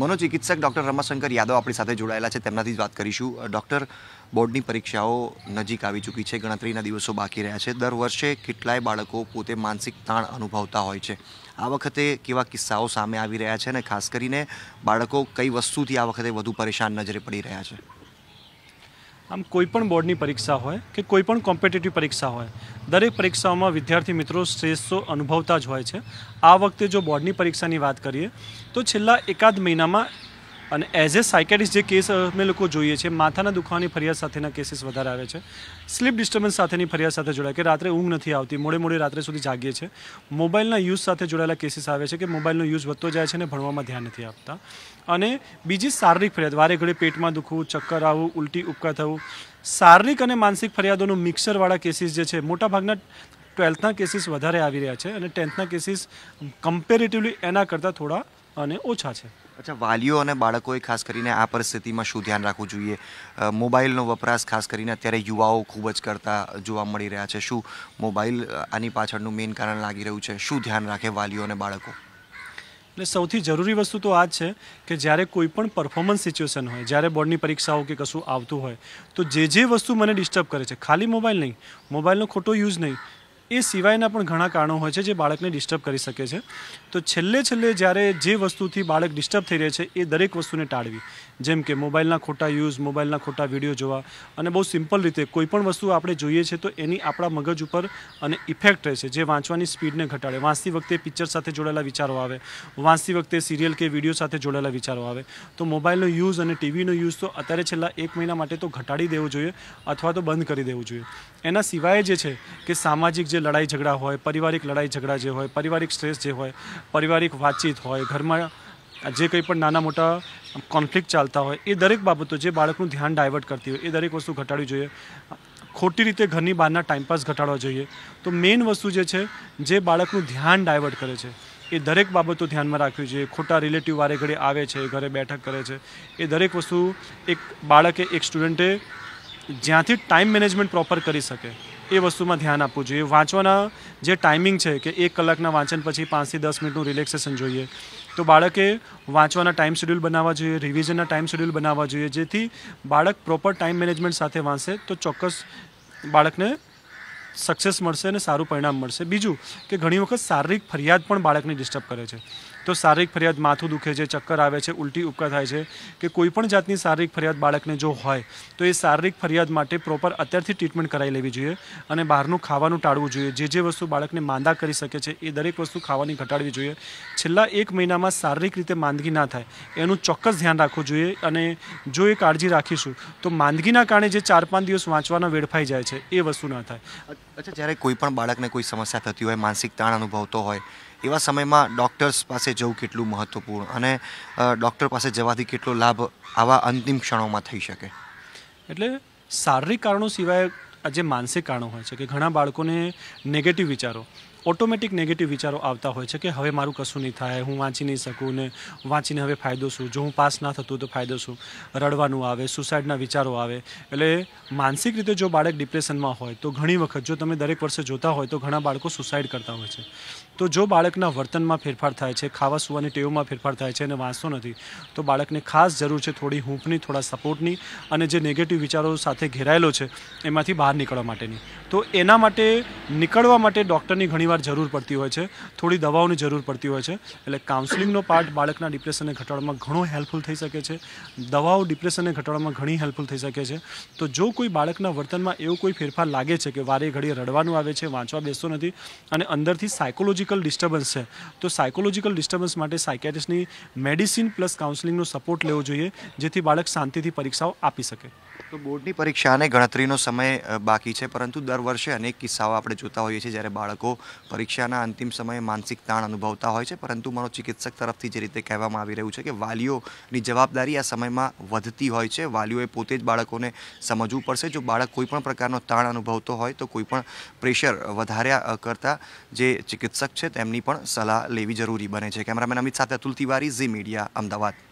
મનોચિકિત્સક doctor રમાશંકર Yadav આપણી સાથે જોડાયેલા છે તેમનાથી જ વાત કરીશું ડૉક્ટર બોર્ડની પરીક્ષાઓ નજીક આવી ચૂકી છે ગણતરીના દિવસો બાકી રહ્યા છે દર વર્ષે કેટલાય બાળકો પોતે માનસિક તાણ અનુભવતા હોય છે આ વખતે કેવા કિસ્સાઓ સામે આવી રહ્યા છે અને ખાસ કરીને બાળકો કઈ વસ્તુથી આ વખતે વધુ પરેશાન નજરે પડી રહ્યા છે આમ કોઈ પણ બોર્ડની પરીક્ષા હોય કે કોઈ પણ કોમ્પિટેટિવ પરીક્ષા હોય દરેક પરીક્ષાઓમાં વિદ્યાર્થી મિત્રો સ્ટ્રેસ અનુભવતા જ હોય છે આ વખતે જો બોર્ડની પરીક્ષાની વાત કરીએ તો છેલ્લા એકાદ મહિનામાં અને એઝ એ સાયકેટિસ્ટ જે કેસ અમે લોકો જોઈએ છીએ માથાના દુખાવાની ફરિયાદ સાથેના કેસીસ વધારે આવે છે સ્લીપ ડિસ્ટર્બન્સ સાથેની ફરિયાદ સાથે જોડાય કે રાત્રે ઊંઘ નથી આવતી મોડે મોડે રાત્રે સુધી જાગીએ છીએ મોબાઈલના યુઝ સાથે જોડાયેલા કેસીસ આવે છે કે મોબાઈલનો યુઝ વધતો જાય છે અને ભણવામાં ધ્યાન નથી આપતા અને બીજી શારીરિક ફરિયાદ વારે ઘડે પેટમાં દુખવું ચક્કર આવવું ઉલટી ઉપકા થવું શારીરિક અને માનસિક ફરિયાદોનું મિક્સરવાળા કેસીસ જે છે મોટાભાગના ટ્વેલ્થના કેસીસ વધારે આવી રહ્યા છે અને ટેન્થના કેસીસ કમ્પેરેટિવલી એના કરતાં થોડા અને ઓછા છે અચ્છા વાલીઓ અને બાળકોએ ખાસ કરીને આ પરિસ્થિતિમાં શું ધ્યાન રાખવું જોઈએ મોબાઈલનો વપરાશ ખાસ કરીને અત્યારે યુવાઓ ખૂબ જ કરતા જોવા મળી રહ્યા છે શું મોબાઈલ આની પાછળનું મેઇન કારણ લાગી રહ્યું છે શું ધ્યાન રાખે વાલીઓ અને બાળકો એટલે સૌથી જરૂરી વસ્તુ તો આ જ છે કે જ્યારે કોઈ પણ પરફોર્મન્સ સિચ્યુએશન હોય જ્યારે બોર્ડની પરીક્ષાઓ કે કશું આવતું હોય તો જે જે વસ્તુ મને ડિસ્ટર્બ કરે છે ખાલી મોબાઈલ નહીં મોબાઈલનો ખોટો યુઝ નહીં એ સિવાયના પણ ઘણા કારણો હોય છે જે બાળકને ડિસ્ટર્બ કરી શકે છે તો છેલ્લે છેલ્લે જ્યારે જે વસ્તુથી બાળક ડિસ્ટર્બ થઈ રહે છે એ દરેક વસ્તુને ટાળવી જેમ કે મોબાઈલના ખોટા યુઝ મોબાઈલના ખોટા વિડીયો જોવા અને બહુ સિમ્પલ રીતે કોઈપણ વસ્તુ આપણે જોઈએ છે તો એની આપણા મગજ ઉપર અને ઇફેક્ટ રહે છે જે વાંચવાની સ્પીડને ઘટાડે વાંચતી વખતે પિક્ચર સાથે જોડાયેલા વિચારો આવે વાંચતી વખતે સિરિયલ કે વિડીયો સાથે જોડાયેલા વિચારો આવે તો મોબાઈલનો યુઝ અને ટીવીનો યુઝ તો અત્યારે છેલ્લા એક મહિના માટે તો ઘટાડી દેવો જોઈએ અથવા તો બંધ કરી દેવું જોઈએ એના સિવાય જે છે કે સામાજિક જે લડાઈ ઝઘડા હોય પારિવારિક લડાઈ ઝઘડા જે હોય પારિવારિક સ્ટ્રેસ જે હોય પારિવારિક વાચિત હોય ઘર માં જે કંઈ પણ ના ના મોટો કોન્ફ્લિક્ટ ચાલ્તા હોય એ દરેક બાબતો જે બાળક નું ધ્યાન ડાયવર્ટ કરતી હોય એ દરેક વસ્તુ ઘટાડવી જોઈએ ખોટી રીતે ઘર ની બહાર ના ટાઈમ પાસ ઘટાડવો જોઈએ તો મેઈન વસ્તુ જે છે જે બાળક નું ધ્યાન ડાયવર્ટ કરે છે એ દરેક બાબતો ધ્યાન માં રાખવી જોઈએ ખોટા રિલેટિવ વારે ઘરે આવે છે ઘરે બેઠક કરે છે એ દરેક વસ્તુ એક બાળક એ એક સ્ટુડન્ટ એ જ્યાં થી ટાઈમ મેનેજમેન્ટ પ્રોપર કરી શકે એ વસ્તુમાં ધ્યાન આપવું જોઈએ વાંચવાના જે ટાઈમિંગ છે કે એક કલાકના વાંચન પછી પાંચથી દસ મિનિટનું રિલેક્સેશન જોઈએ તો બાળકે વાંચવાના ટાઈમ શેડ્યુલ બનાવવા જોઈએ રિવિઝનના ટાઈમ શેડ્યુલ બનાવવા જોઈએ જેથી બાળક પ્રોપર ટાઈમ મેનેજમેન્ટ સાથે વાંચશે તો ચોક્કસ બાળકને સક્સેસ મળશે અને સારું પરિણામ મળશે બીજું કે ઘણી વખત શારીરિક ફરિયાદ પણ બાળકને ડિસ્ટર્બ કરે છે તો શારીરિક ફરિયાદ માથું દુખે છે ચક્કર આવે છે ઉલટી ઉપકા થાય છે કે કોઈપણ જાતની શારીરિક ફરિયાદ બાળકને જો હોય તો એ શારીરિક ફરિયાદ માટે પ્રોપર અત્યારથી ટ્રીટમેન્ટ કરાવી લેવી જોઈએ અને બહારનું ખાવાનું ટાળવું જોઈએ જે જે વસ્તુ બાળકને માંદા કરી શકે છે એ દરેક વસ્તુ ખાવાની ઘટાડવી જોઈએ છેલ્લા એક મહિનામાં શારીરિક રીતે માંદગી ના થાય એનું ચોક્કસ ધ્યાન રાખવું જોઈએ અને જો એ કાળજી રાખીશું તો માંદગીના કારણે જે ચાર પાંચ દિવસ વાંચવાનો વેડફાઈ જાય છે એ વસ્તુ ના થાય અચ્છા જ્યારે કોઈ પણ બાળકને કોઈ સમસ્યા થતી હોય માનસિક તાણ અનુભવતો હોય એવા સમયમાં ડૉક્ટર્સ પાસે જવું કેટલું મહત્ત્વપૂર્ણ અને ડૉક્ટર પાસે જવાથી કેટલો લાભ આવા અંતિમ ક્ષણોમાં થઈ શકે એટલે શારીરિક કારણો સિવાય આજે માનસિક કારણો હોય છે કે ઘણા બાળકોને નેગેટિવ વિચારો ઓટોમેટિક નેગેટિવ વિચારો આવતા હોય છે કે હવે મારું કશું નહીં થાય હું વાંચી નહીં શકું ને વાંચીને હવે ફાયદો શું જો હું પાસ ના થતું તો ફાયદો શું રડવાનું આવે સુસાઇડના વિચારો આવે એટલે માનસિક રીતે જો બાળક ડિપ્રેશનમાં હોય તો ઘણી વખત જો તમે દરેક વર્ષે જોતા હોય તો ઘણા બાળકો સુસાઇડ કરતા હોય છે તો જો બાળકના વર્તનમાં ફેરફાર થાય છે ખાવા સુવાની ટેવમાં ફેરફાર થાય છે અને વાંચતો નથી તો બાળકને ખાસ જરૂર છે થોડી હૂંફની થોડા સપોર્ટની અને જે નેગેટિવ વિચારો સાથે ઘેરાયેલો છે એમાંથી બહાર નીકળવા માટેની તો એના માટે નીકળવા માટે ડૉક્ટરની ઘણીવાર જરૂર પડતી હોય છે થોડી દવાઓની જરૂર પડતી હોય છે એટલે કાઉન્સેલિંગનો પાર્ટ બાળકના ડિપ્રેશનને ઘટાડવામાં ઘણો હેલ્પફુલ થઈ શકે છે દવાઓ ડિપ્રેશનને ઘટાડવામાં ઘણી હેલ્પફુલ થઈ શકે છે તો જો કોઈ બાળકના વર્તનમાં એવો કોઈ ફેરફાર લાગે છે કે વારે ઘડીએ રડવાનું આવે છે વાંચવા બેસતો નથી અને અંદરથી સાયકોલોજીકલ ડિસ્ટર્બન્સ છે તો સાયકોલોજીકલ ડિસ્ટર્બન્સ માટે સાયકેટ્રિસ્ટની મેડિસિન પ્લસ કાઉન્સેલિંગનો સપોર્ટ લેવો જોઈએ જેથી બાળક શાંતિથી પરીક્ષાઓ આપી શકે તો બોર્ડની પરીક્ષા અને ગણતરીનો સમય બાકી છે પરંતુ દર વર્ષે અનેક કિસ્સાઓ આપણે આપણે જોતા હોઈએ છીએ જ્યારે બાળકો પરીક્ષાના અંતિમ સમયે માનસિક તાણ અનુભવતા હોય છે પરંતુ મારો ચિકિત્સક તરફથી જે રીતે કહેવામાં આવી રહ્યું છે કે વાલીઓની જવાબદારી આ સમયમાં વધતી હોય છે વાલીઓએ પોતે જ બાળકોને સમજવું પડશે જો બાળક કોઈપણ પ્રકારનો તાણ અનુભવતો હોય તો કોઈપણ પ્રેશર વધાર્યા કરતાં જે ચિકિત્સક છે તેમની પણ સલાહ લેવી જરૂરી બને છે કેમેરામેન અમિત સાથે અતુલ તિવારી ઝી મીડિયા અમદાવાદ